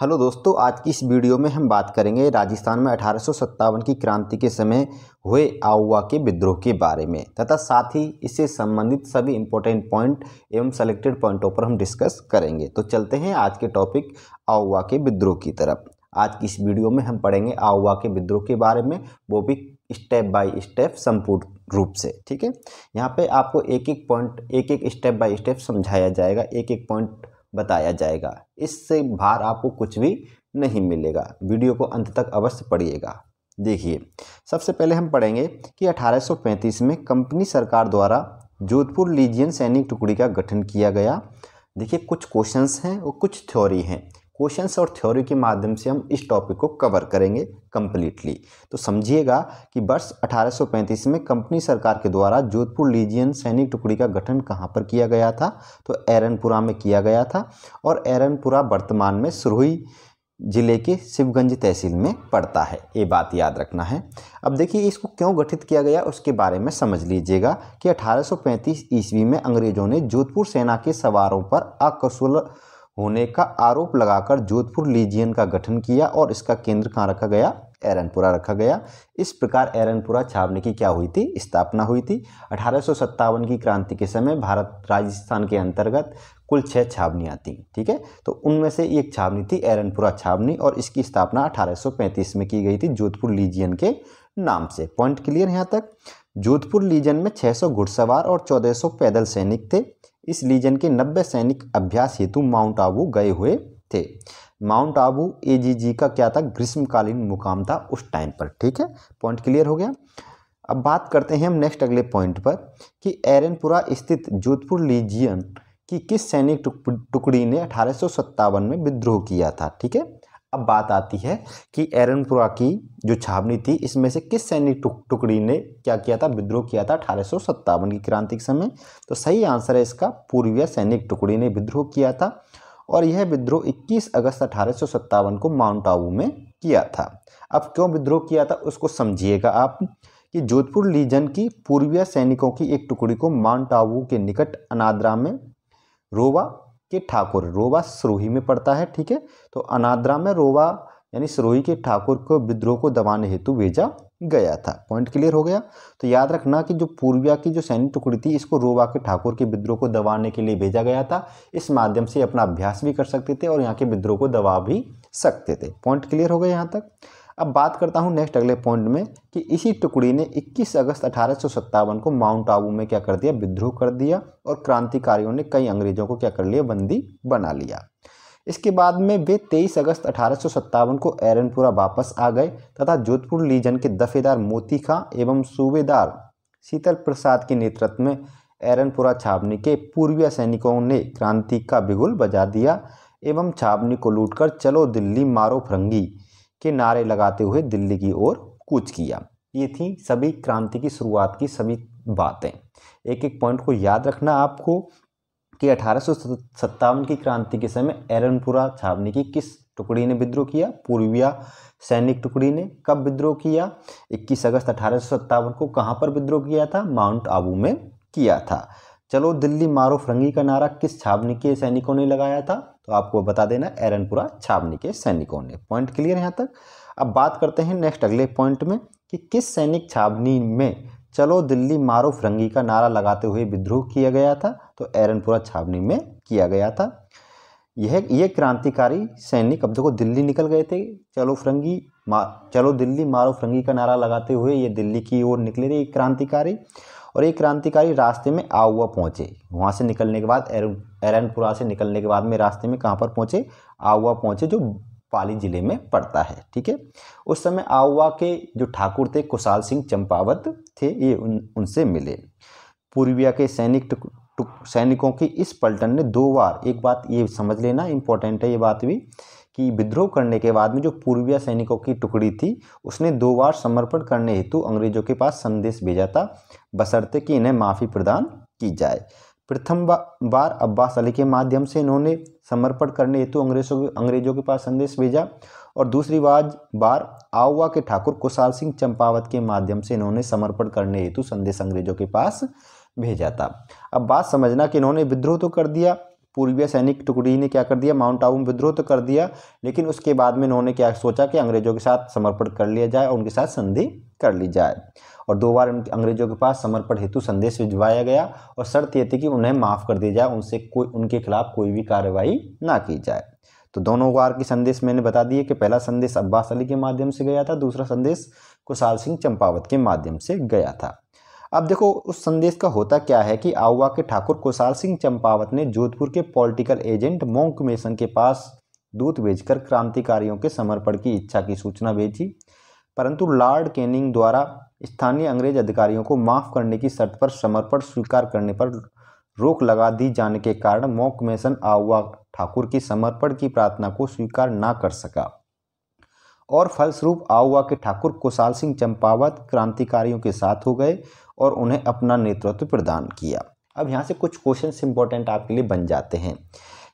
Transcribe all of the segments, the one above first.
hello दोस्तों आज की इस वीडियो में हम बात करेंगे राजस्थान में अठारह की क्रांति के समय हुए आउवा के विद्रोह के बारे में तथा साथ ही इससे संबंधित सभी इम्पोर्टेंट पॉइंट एवं सेलेक्टेड पॉइंटों पर हम डिस्कस करेंगे तो चलते हैं आज के टॉपिक आउवा के विद्रोह की तरफ आज की इस वीडियो में हम पढ़ेंगे आउवा के विद्रोह के बारे में वो भी स्टेप बाय स्टेप संपूर्ण रूप से ठीक है यहाँ पर आपको एक एक पॉइंट एक एक स्टेप बाय स्टेप समझाया जाएगा एक एक पॉइंट बताया जाएगा इससे बाहर आपको कुछ भी नहीं मिलेगा वीडियो को अंत तक अवश्य पढ़िएगा देखिए सबसे पहले हम पढ़ेंगे कि 1835 में कंपनी सरकार द्वारा जोधपुर लीजियन सैनिक टुकड़ी का गठन किया गया देखिए कुछ क्वेश्चंस हैं और कुछ थ्योरी हैं क्वेश्चंस और थ्योरी के माध्यम से हम इस टॉपिक को कवर करेंगे कम्प्लीटली तो समझिएगा कि वर्ष 1835 में कंपनी सरकार के द्वारा जोधपुर लीजियन सैनिक टुकड़ी का गठन कहाँ पर किया गया था तो एरनपुरा में किया गया था और एरनपुरा वर्तमान में सुरोही जिले के शिवगंज तहसील में पड़ता है ये बात याद रखना है अब देखिए इसको क्यों गठित किया गया उसके बारे में समझ लीजिएगा कि अठारह ईस्वी में अंग्रेज़ों ने जोधपुर सेना के सवारों पर अकसुल होने का आरोप लगाकर जोधपुर लीजियन का गठन किया और इसका केंद्र कहाँ रखा गया एरनपुरा रखा गया इस प्रकार एरनपुरा छावनी की क्या हुई थी स्थापना हुई थी अठारह की क्रांति के समय भारत राजस्थान के अंतर्गत कुल छः छावनियाँ थीं ठीक है तो उनमें से एक छावनी थी एरनपुरा छावनी और इसकी स्थापना 1835 में की गई थी जोधपुर लीजियन के नाम से पॉइंट क्लियर यहाँ तक जोधपुर लीजन में 600 घुड़सवार और 1400 पैदल सैनिक थे इस लीजन के 90 सैनिक अभ्यास हेतु माउंट आबू गए हुए थे माउंट आबू एजीजी का क्या था ग्रीष्मकालीन मुकाम था उस टाइम पर ठीक है पॉइंट क्लियर हो गया अब बात करते हैं हम नेक्स्ट अगले पॉइंट पर कि एरनपुरा स्थित जोधपुर लीजियन की किस सैनिक टुकड़ी ने अठारह में विद्रोह किया था ठीक है अब बात आती है कि एरनपुरा की जो छावनी थी इसमें से किस सैनिक टुक, टुकड़ी ने क्या किया था विद्रोह किया था अठारह की क्रांति के समय तो सही आंसर है इसका पूर्वीय सैनिक टुकड़ी ने विद्रोह किया था और यह विद्रोह 21 अगस्त अठारह को माउंट आबू में किया था अब क्यों विद्रोह किया था उसको समझिएगा आप कि जोधपुर लीजन की पूर्वीय सैनिकों की एक टुकड़ी को माउंट आबू के निकट अनाद्रा में रोवा के ठाकुर रोवा सिरोही में पड़ता है ठीक है तो अनाद्रा में रोवा यानी सिरोही के ठाकुर को विद्रोह को दबाने हेतु भेजा गया था पॉइंट क्लियर हो गया तो याद रखना कि जो पूर्विया की जो सैनिक टुकड़ी थी इसको रोवा के ठाकुर के विद्रोह को दबाने के लिए भेजा गया था इस माध्यम से अपना अभ्यास भी कर सकते थे और यहाँ के विद्रोह को दबा भी सकते थे पॉइंट क्लियर हो गया यहाँ तक अब बात करता हूँ नेक्स्ट अगले पॉइंट में कि इसी टुकड़ी ने 21 अगस्त अठारह को माउंट आबू में क्या कर दिया विद्रोह कर दिया और क्रांतिकारियों ने कई अंग्रेजों को क्या कर लिया बंदी बना लिया इसके बाद में वे 23 अगस्त अठारह को एरनपुरा वापस आ गए तथा जोधपुर लीजन के दफेदार मोती खां एवं सूबेदार शीतल प्रसाद के नेतृत्व में एरनपुरा छावनी के पूर्वीय सैनिकों ने क्रांति का बिगुल बजा दिया एवं छावनी को लूटकर चलो दिल्ली मारो फरंगी के नारे लगाते हुए दिल्ली की ओर कूच किया ये थी सभी क्रांति की शुरुआत की सभी बातें एक एक पॉइंट को याद रखना आपको कि अठारह की क्रांति के समय एरनपुरा छावनी की किस टुकड़ी ने विद्रोह किया पूर्विया सैनिक टुकड़ी ने कब विद्रोह किया 21 अगस्त अठारह को कहाँ पर विद्रोह किया था माउंट आबू में किया था चलो दिल्ली मारो फरंगी का नारा किस छावनी के सैनिकों ने लगाया था तो आपको बता देना एरनपुरा छावनी के सैनिकों ने पॉइंट क्लियर यहाँ तक अब बात करते हैं नेक्स्ट अगले पॉइंट में कि किस सैनिक छावनी में चलो दिल्ली मारो फिरंगी का नारा लगाते हुए विद्रोह किया गया था तो एरनपुरा छावनी में किया गया था यह ये क्रांतिकारी सैनिक अब देखो दिल्ली निकल गए थे चलो फिरंगी मा चलो दिल्ली मारो फिरंगी का नारा लगाते हुए ये दिल्ली की ओर निकले थे एक क्रांतिकारी और ये क्रांतिकारी रास्ते में आउआ पहुँचे वहाँ से निकलने के बाद एरन नारायणपुरा से निकलने के बाद में रास्ते में कहाँ पर पहुँचे आउआ पहुँचे जो पाली जिले में पड़ता है ठीक है उस समय आउआ के जो ठाकुर थे कुशाल सिंह चंपावत थे ये उन उनसे मिले पूर्विया के सैनिक टुक, टुक, सैनिकों की इस पलटन ने दो बार एक बात ये समझ लेना इम्पोर्टेंट है ये बात भी कि विद्रोह करने के बाद में जो पूर्विया सैनिकों की टुकड़ी थी उसने दो बार समर्पण करने हेतु अंग्रेजों के पास संदेश भेजा था बसरते कि इन्हें माफ़ी प्रदान की जाए प्रथम बार अब्बास अली के माध्यम से इन्होंने समर्पण करने हेतु अंग्रेजों के अंग्रेजों के पास संदेश भेजा और दूसरी बार बार आउवा के ठाकुर कुशाल सिंह चंपावत के माध्यम से इन्होंने समर्पण करने हेतु संदेश अंग्रेजों के पास भेजा था अब बात समझना कि इन्होंने विद्रोह तो कर दिया पूर्वीय सैनिक टुकड़ी ने क्या कर दिया माउंट आबू में विद्रोह तो कर दिया लेकिन उसके बाद में इन्होंने क्या सोचा कि अंग्रेजों के साथ समर्पण कर लिया जाए और उनके साथ संधि कर ली जाए और दो बार अंग्रेजों के पास समर्पण हेतु संदेश भिजवाया गया और शर्त ये थी कि उन्हें माफ़ कर दिया जाए उनसे कोई उनके खिलाफ कोई भी कार्रवाई ना की जाए तो दोनों बार की संदेश मैंने बता दिए कि पहला संदेश अब्बास अली के माध्यम से गया था दूसरा संदेश कुशाल सिंह चंपावत के माध्यम से गया था अब देखो उस संदेश का होता क्या है कि आउवा के ठाकुर कुशाल सिंह चंपावत ने जोधपुर के पॉलिटिकल एजेंट मोंक मेसन के पास दूत भेजकर क्रांतिकारियों के समर्पण की इच्छा की सूचना भेजी परंतु लॉर्ड कैनिंग द्वारा स्थानीय अंग्रेज अधिकारियों को माफ़ करने की शर्त पर समर्पण स्वीकार करने पर रोक लगा दी जाने के कारण मोक मेसन आउआ ठाकुर की समर्पण की प्रार्थना को स्वीकार ना कर सका और फलस्वरूप आउआ के ठाकुर कुशाल सिंह चंपावत क्रांतिकारियों के साथ हो गए और उन्हें अपना नेतृत्व प्रदान किया अब यहाँ से कुछ क्वेश्चन इंपॉर्टेंट आपके लिए बन जाते हैं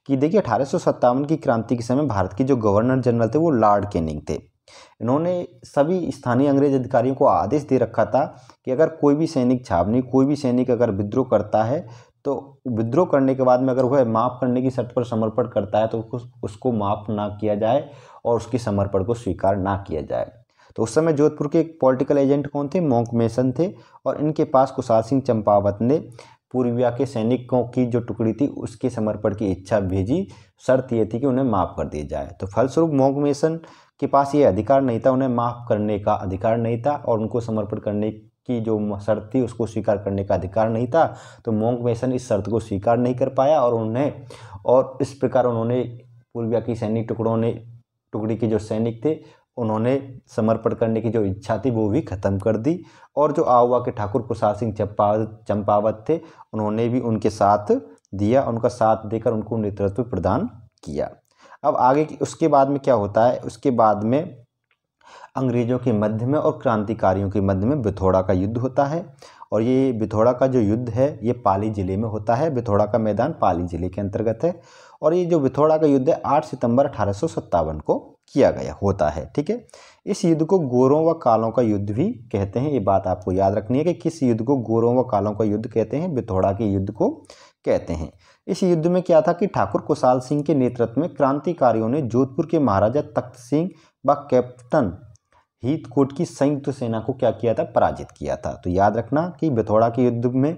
कि देखिए अठारह की क्रांति के समय भारत के जो गवर्नर जनरल थे वो लॉर्ड कैनिंग थे इन्होंने सभी स्थानीय अंग्रेज अधिकारियों को आदेश दे रखा था कि अगर कोई भी सैनिक छावनी कोई भी सैनिक अगर विद्रोह करता है तो विद्रोह करने के बाद में अगर वह माफ़ करने की शर्त पर समर्पण करता है तो उसको माफ़ ना किया जाए और उसके समर्पण को स्वीकार ना किया जाए तो उस समय जोधपुर के एक पॉलिटिकल एजेंट कौन थे मोंक मेसन थे और इनके पास कुशाल सिंह चंपावत ने पूर्विया के सैनिकों की जो टुकड़ी थी उसके समर्पण की इच्छा भेजी शर्त ये थी कि उन्हें माफ़ कर दिया जाए तो फलस्वरूप मोंक मेसन के पास ये अधिकार नहीं था उन्हें माफ़ करने का अधिकार नहीं था और उनको समर्पण करने की जो शर्त थी उसको स्वीकार करने का अधिकार नहीं था तो मोंक मेसन इस शर्त को स्वीकार नहीं कर पाया और उन्हें और इस प्रकार उन्होंने पूर्विया की सैनिक टुकड़ों ने टुकड़ी के जो सैनिक थे उन्होंने समर्पण करने की जो इच्छा थी वो भी ख़त्म कर दी और जो आहुआ के ठाकुर प्रसाद सिंह चंपावत चंपावत थे उन्होंने भी उनके साथ दिया उनका साथ देकर उनको नेतृत्व प्रदान किया अब आगे की उसके बाद में क्या होता है उसके बाद में अंग्रेज़ों के मध्य में और क्रांतिकारियों के मध्य में बिथौड़ा का युद्ध होता है और ये बिथौड़ा का जो युद्ध है ये पाली ज़िले में होता है बिथौड़ा का मैदान पाली ज़िले के अंतर्गत है और ये जो बिथौड़ा का युद्ध है आठ सितंबर अठारह को किया गया होता है ठीक है इस युद्ध को गोरों व कालों का युद्ध भी कहते हैं ये बात आपको याद रखनी है कि किस युद्ध को गोरों व कालों का युद्ध कहते हैं बिथोड़ा के युद्ध को कहते हैं इस युद्ध में क्या था कि ठाकुर कुशाल सिंह के नेतृत्व में क्रांतिकारियों ने जोधपुर के महाराजा तख्त सिंह व कैप्टन कोट की संयुक्त सेना को क्या किया था पराजित किया था तो याद रखना कि बिथौड़ा के युद्ध में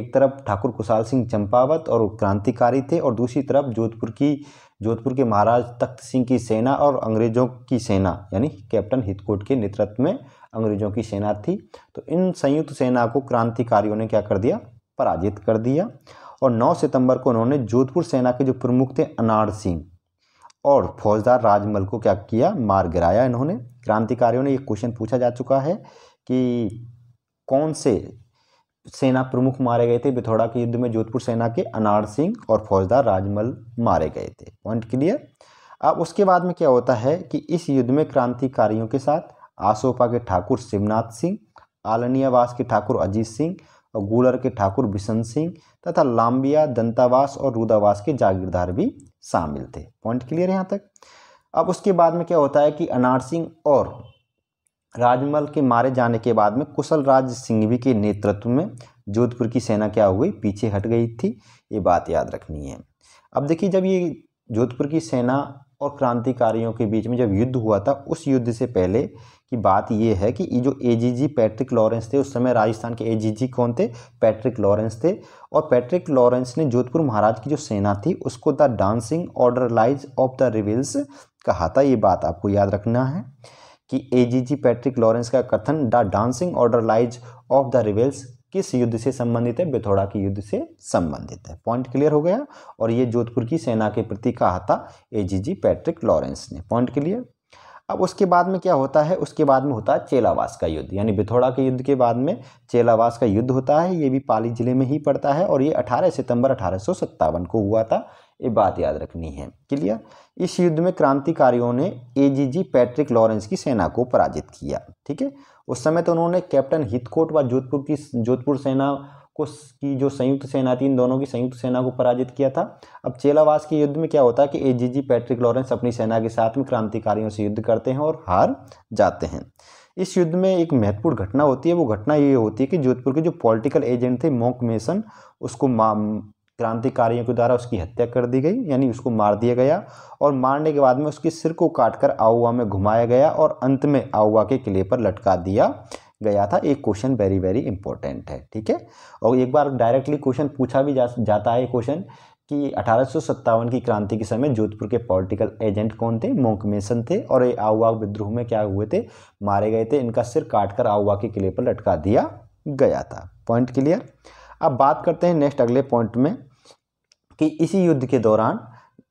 एक तरफ ठाकुर कुशाल सिंह चंपावत और क्रांतिकारी थे और दूसरी तरफ जोधपुर की जोधपुर के महाराज तख्त सिंह की सेना और अंग्रेजों की सेना यानी कैप्टन हितकोट के नेतृत्व में अंग्रेजों की सेना थी तो इन संयुक्त सेना को क्रांतिकारियों ने क्या कर दिया पराजित कर दिया और 9 सितंबर को उन्होंने जोधपुर सेना के जो प्रमुख थे अनार सिंह और फौजदार राजमल को क्या किया मार गिराया इन्होंने क्रांतिकारियों ने ये क्वेश्चन पूछा जा चुका है कि कौन से सेना प्रमुख मारे गए थे बिथौड़ा के युद्ध में जोधपुर सेना के अनार सिंह और फौजदार राजमल मारे गए थे पॉइंट क्लियर अब उसके बाद में क्या होता है कि इस युद्ध में क्रांतिकारियों के साथ आसोपा के ठाकुर शिवनाथ सिंह आलनियावास के ठाकुर अजीत सिंह और गूलर के ठाकुर बिशन सिंह तथा लाम्बिया दंतावास और रुदावास के जागीरदार भी शामिल थे पॉइंट क्लियर यहाँ तक अब उसके बाद में क्या होता है कि अनार सिंह और राजमल के मारे जाने के बाद में कुशल राज सिंघवी के नेतृत्व में जोधपुर की सेना क्या हो गई पीछे हट गई थी ये बात याद रखनी है अब देखिए जब ये जोधपुर की सेना और क्रांतिकारियों के बीच में जब युद्ध हुआ था उस युद्ध से पहले की बात यह है कि ये जो एजीजी पैट्रिक लॉरेंस थे उस समय राजस्थान के एजीजी कौन थे पैट्रिक लॉरेंस थे और पैट्रिक लॉरेंस ने जोधपुर महाराज की जो सेना थी उसको the dancing order lies of the revels कहा था ये बात आपको याद रखना है कि एजीजी पैट्रिक लॉरेंस का कथन the dancing order lies of the revels किस युद्ध से संबंधित है बेथोड़ा के युद्ध से संबंधित है पॉइंट क्लियर हो गया और ये जोधपुर की सेना के प्रति कहा था जी पैट्रिक लॉरेंस ने पॉइंट क्लियर अब उसके बाद में क्या होता है उसके बाद में होता है चेलावास का युद्ध यानी बिथोड़ा के युद्ध के बाद में चेलावास का युद्ध होता है ये भी पाली जिले में ही पड़ता है और ये 18 सितंबर अठारह को हुआ था ये बात याद रखनी है क्लियर इस युद्ध में क्रांतिकारियों ने एजीजी पैट्रिक लॉरेंस की सेना को पराजित किया ठीक है उस समय तो उन्होंने कैप्टन हितकोट व जोधपुर की जोधपुर सेना को की जो संयुक्त सेना थी इन दोनों की संयुक्त सेना को पराजित किया था अब चेलावास के युद्ध में क्या होता है कि एजीजी पैट्रिक लॉरेंस अपनी सेना के साथ में क्रांतिकारियों से युद्ध करते हैं और हार जाते हैं इस युद्ध में एक महत्वपूर्ण घटना होती है वो घटना ये होती है कि जोधपुर के जो पॉलिटिकल एजेंट थे मोंक मेसन उसको क्रांतिकारियों के द्वारा उसकी हत्या कर दी गई यानी उसको मार दिया गया और मारने के बाद में उसके सिर को काटकर आउवा में घुमाया गया और अंत में आउवा के किले पर लटका दिया गया था एक क्वेश्चन वेरी वेरी इंपॉर्टेंट है ठीक है और एक बार डायरेक्टली क्वेश्चन पूछा भी जा, जाता है क्वेश्चन कि अठारह की क्रांति के समय जोधपुर के पॉलिटिकल एजेंट कौन थे मोकमेसन थे और ये आउआ विद्रोह में क्या हुए थे मारे गए थे इनका सिर काटकर आउआ के किले पर लटका दिया गया था पॉइंट क्लियर अब बात करते हैं नेक्स्ट अगले पॉइंट में कि इसी युद्ध के दौरान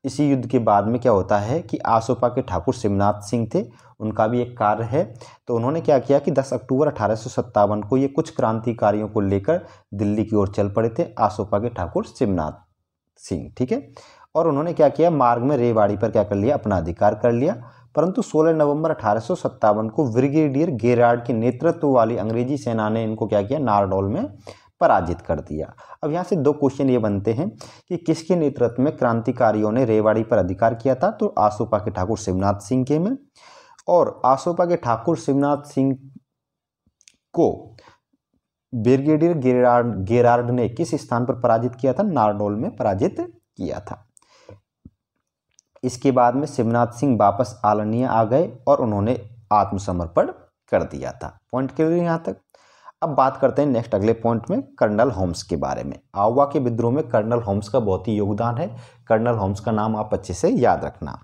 इसी युद्ध के बाद में क्या होता है कि आसोपा के ठाकुर शिवनाथ सिंह थे उनका भी एक कार्य है तो उन्होंने क्या किया कि 10 अक्टूबर अठारह को ये कुछ क्रांतिकारियों को लेकर दिल्ली की ओर चल पड़े थे आसोपा के ठाकुर शिवनाथ सिंह ठीक है और उन्होंने क्या किया मार्ग में रेवाड़ी पर क्या कर लिया अपना अधिकार कर लिया परंतु 16 नवंबर अठारह को ब्रिगेडियर गेरार्ड के नेतृत्व वाली अंग्रेजी सेना ने इनको क्या किया नारडोल में पराजित कर दिया अब यहाँ से दो क्वेश्चन ये बनते हैं कि किसके नेतृत्व में क्रांतिकारियों ने रेवाड़ी पर अधिकार किया था तो आसोपा के ठाकुर शिवनाथ सिंह के में और आसोपा के ठाकुर शिवनाथ सिंह को ब्रिगेडियर गेरार्ड गेरार्ड ने किस स्थान पर पराजित किया था नारनौल में पराजित किया था इसके बाद में शिवनाथ सिंह वापस आलनिया आ गए और उन्होंने आत्मसमर्पण कर दिया था पॉइंट क्लियर यहाँ तक अब बात करते हैं नेक्स्ट अगले पॉइंट में कर्नल होम्स के बारे में आवा के विद्रोह में कर्नल होम्स का बहुत ही योगदान है कर्नल होम्स का नाम आप अच्छे से याद रखना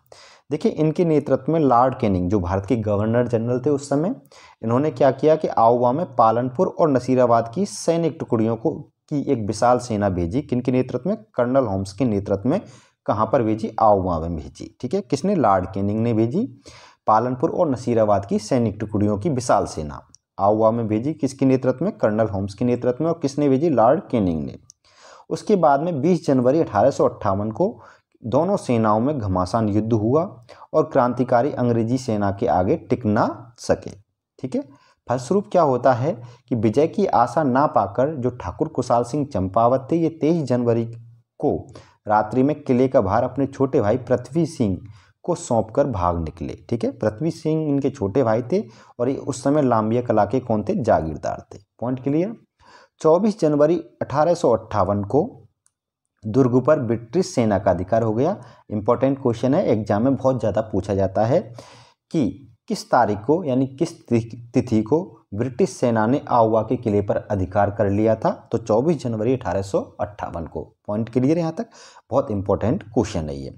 देखिए इनके नेतृत्व में लॉर्ड कैनिंग जो भारत के गवर्नर जनरल थे उस समय इन्होंने क्या किया कि आउवा में पालनपुर और नसीराबाद की सैनिक टुकड़ियों को की एक विशाल सेना भेजी किन के नेतृत्व में कर्नल होम्स के नेतृत्व में कहाँ पर भेजी आउवा में भेजी ठीक है किसने लॉर्ड कैनिंग ने भेजी पालनपुर और नसीराबाद की सैनिक टुकड़ियों की विशाल सेना आउवा में भेजी किसके नेतृत्व में कर्नल होम्स के नेतृत्व में और किसने भेजी लॉर्ड केनिंग ने उसके बाद में 20 जनवरी अठारह को दोनों सेनाओं में घमासान युद्ध हुआ और क्रांतिकारी अंग्रेजी सेना के आगे टिक ना सके ठीक है फलस्वरूप क्या होता है कि विजय की आशा ना पाकर जो ठाकुर कुशाल सिंह चंपावत थे ये तेईस जनवरी को रात्रि में किले का भार अपने छोटे भाई पृथ्वी सिंह को सौंपकर भाग निकले ठीक है पृथ्वी सिंह इनके छोटे भाई थे और ये उस समय लांबिया कला के कौन थे जागीरदार थे पॉइंट क्लियर 24 जनवरी अठारह को दुर्ग पर ब्रिटिश सेना का अधिकार हो गया इंपॉर्टेंट क्वेश्चन है एग्जाम में बहुत ज़्यादा पूछा जाता है कि किस तारीख को यानी किस तिथि को ब्रिटिश सेना ने आउवा के किले पर अधिकार कर लिया था तो 24 जनवरी अठारह को पॉइंट क्लियर यहाँ तक बहुत इंपॉर्टेंट क्वेश्चन है ये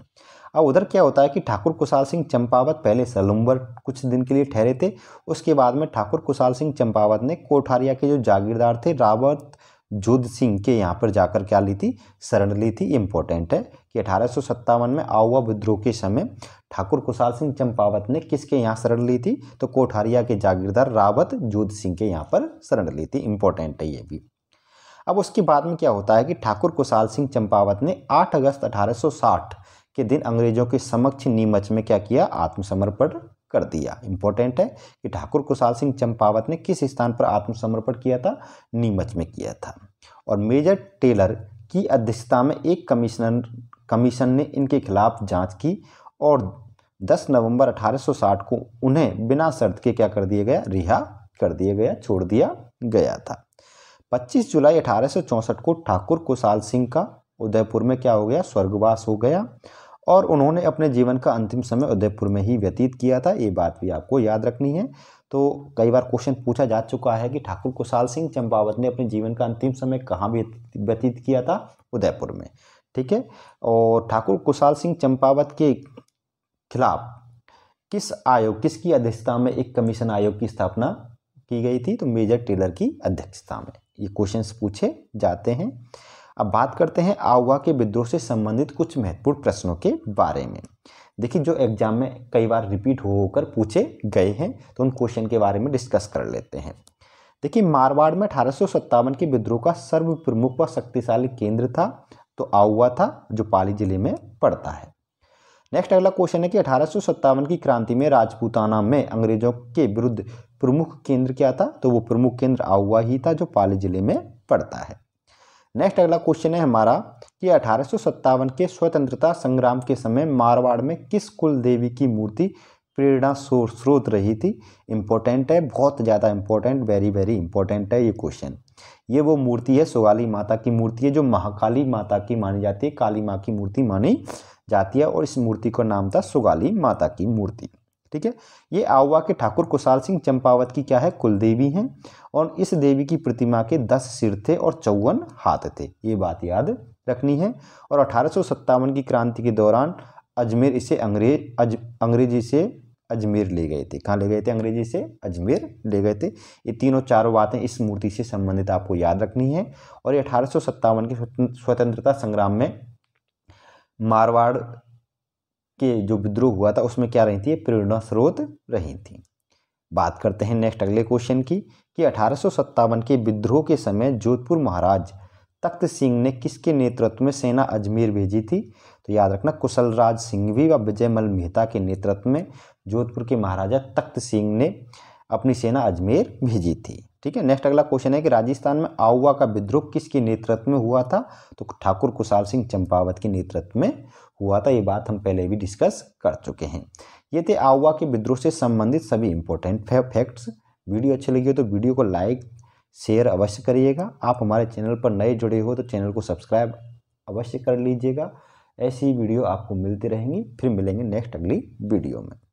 अब उधर क्या होता है कि ठाकुर कुशाल सिंह चंपावत पहले सलूम्बर कुछ दिन के लिए ठहरे थे उसके बाद में ठाकुर कुशाल सिंह चंपावत ने कोठारिया के जो जागीरदार थे रावत जोध सिंह के यहाँ पर जाकर क्या ली थी शरण ली थी इम्पोर्टेंट है कि अठारह में आउवा विद्रोह के समय ठाकुर कुशाल सिंह चंपावत ने किसके यहाँ शरण ली थी तो कोठारिया के जागीरदार रावत जोध सिंह के यहाँ पर शरण ली थी इम्पोर्टेंट है ये भी अब उसके बाद में क्या होता है कि ठाकुर कुशाल सिंह चंपावत ने 8 अगस्त 1860 के दिन अंग्रेजों के समक्ष नीमच में क्या किया आत्मसमर्पण कर दिया इंपॉर्टेंट है कि ठाकुर कुशाल सिंह चंपावत ने किस स्थान पर आत्मसमर्पण किया था नीमच में किया था और मेजर टेलर की अध्यक्षता में एक कमिश्नर कमीशन ने इनके खिलाफ जांच की और 10 नवंबर 1860 को उन्हें बिना शर्त के क्या कर दिया गया रिहा कर दिया गया छोड़ दिया गया था 25 जुलाई 1864 को ठाकुर कुशाल सिंह का उदयपुर में क्या हो गया स्वर्गवास हो गया और उन्होंने अपने जीवन का अंतिम समय उदयपुर में ही व्यतीत किया था ये बात भी आपको याद रखनी है तो कई बार क्वेश्चन पूछा जा चुका है कि ठाकुर कुशाल सिंह चंपावत ने अपने जीवन का अंतिम समय कहाँ व्यतीत किया था उदयपुर में ठीक है और ठाकुर कुशाल सिंह चंपावत के खिलाफ किस आयोग किसकी अध्यक्षता में एक कमीशन आयोग की स्थापना की गई थी तो मेजर टेलर की अध्यक्षता में ये क्वेश्चंस पूछे जाते हैं अब बात करते हैं आउवा के विद्रोह से संबंधित कुछ महत्वपूर्ण प्रश्नों के बारे में देखिए जो एग्जाम में कई बार रिपीट होकर पूछे गए हैं तो उन क्वेश्चन के बारे में डिस्कस कर लेते हैं देखिए मारवाड़ में अठारह के विद्रोह का सर्व प्रमुख व शक्तिशाली केंद्र था तो आउवा था जो पाली जिले में पड़ता है नेक्स्ट अगला क्वेश्चन है कि अठारह की क्रांति में राजपूताना में अंग्रेजों के विरुद्ध प्रमुख केंद्र क्या था तो वो प्रमुख केंद्र आउवा ही था जो पाली जिले में पड़ता है नेक्स्ट अगला क्वेश्चन है हमारा कि अठारह के स्वतंत्रता संग्राम के समय मारवाड़ में किस कुल देवी की मूर्ति प्रेरणा स्रोत रही थी इम्पोर्टेंट है बहुत ज़्यादा इम्पोर्टेंट वेरी वेरी इम्पोर्टेंट है ये क्वेश्चन ये वो मूर्ति है सुगाली माता की मूर्ति है जो महाकाली माता की मानी जाती है काली माँ की मूर्ति मानी जाती है और इस मूर्ति का नाम था सुगाली माता की मूर्ति ठीक है ये आउवा के ठाकुर कुशाल सिंह चंपावत की क्या है कुलदेवी हैं और इस देवी की प्रतिमा के दस सिर थे और चौवन हाथ थे ये बात याद रखनी है और अठारह की क्रांति के दौरान अजमेर इसे अंग्रेज अज अंग्रेजी से अजमेर ले गए थे कहाँ ले गए थे अंग्रेजी से अजमेर ले गए थे ये तीनों चारों बातें इस मूर्ति से संबंधित आपको याद रखनी है और ये अठारह के स्वतंत्रता संग्राम में मारवाड़ के जो विद्रोह हुआ था उसमें क्या रही थी प्रेरणा स्रोत रही थी बात करते हैं नेक्स्ट अगले क्वेश्चन की कि अठारह के विद्रोह के समय जोधपुर महाराज तख्त सिंह ने किसके नेतृत्व में सेना अजमेर भेजी थी तो याद रखना कुशल राज सिंह भी व विजयमल मेहता के नेतृत्व में जोधपुर के महाराजा तख्त सिंह ने अपनी सेना अजमेर भेजी थी ठीक है नेक्स्ट अगला क्वेश्चन है कि राजस्थान में आउवा का विद्रोह किसके नेतृत्व में हुआ था तो ठाकुर कुशाल सिंह चंपावत के नेतृत्व में हुआ था ये बात हम पहले भी डिस्कस कर चुके हैं ये थे आउवा के विद्रोह से संबंधित सभी इंपॉर्टेंट फैक्ट्स वीडियो अच्छी लगी हो तो वीडियो को लाइक शेयर अवश्य करिएगा आप हमारे चैनल पर नए जुड़े हो तो चैनल को सब्सक्राइब अवश्य कर लीजिएगा ऐसी वीडियो आपको मिलती रहेंगी फिर मिलेंगे नेक्स्ट अगली वीडियो में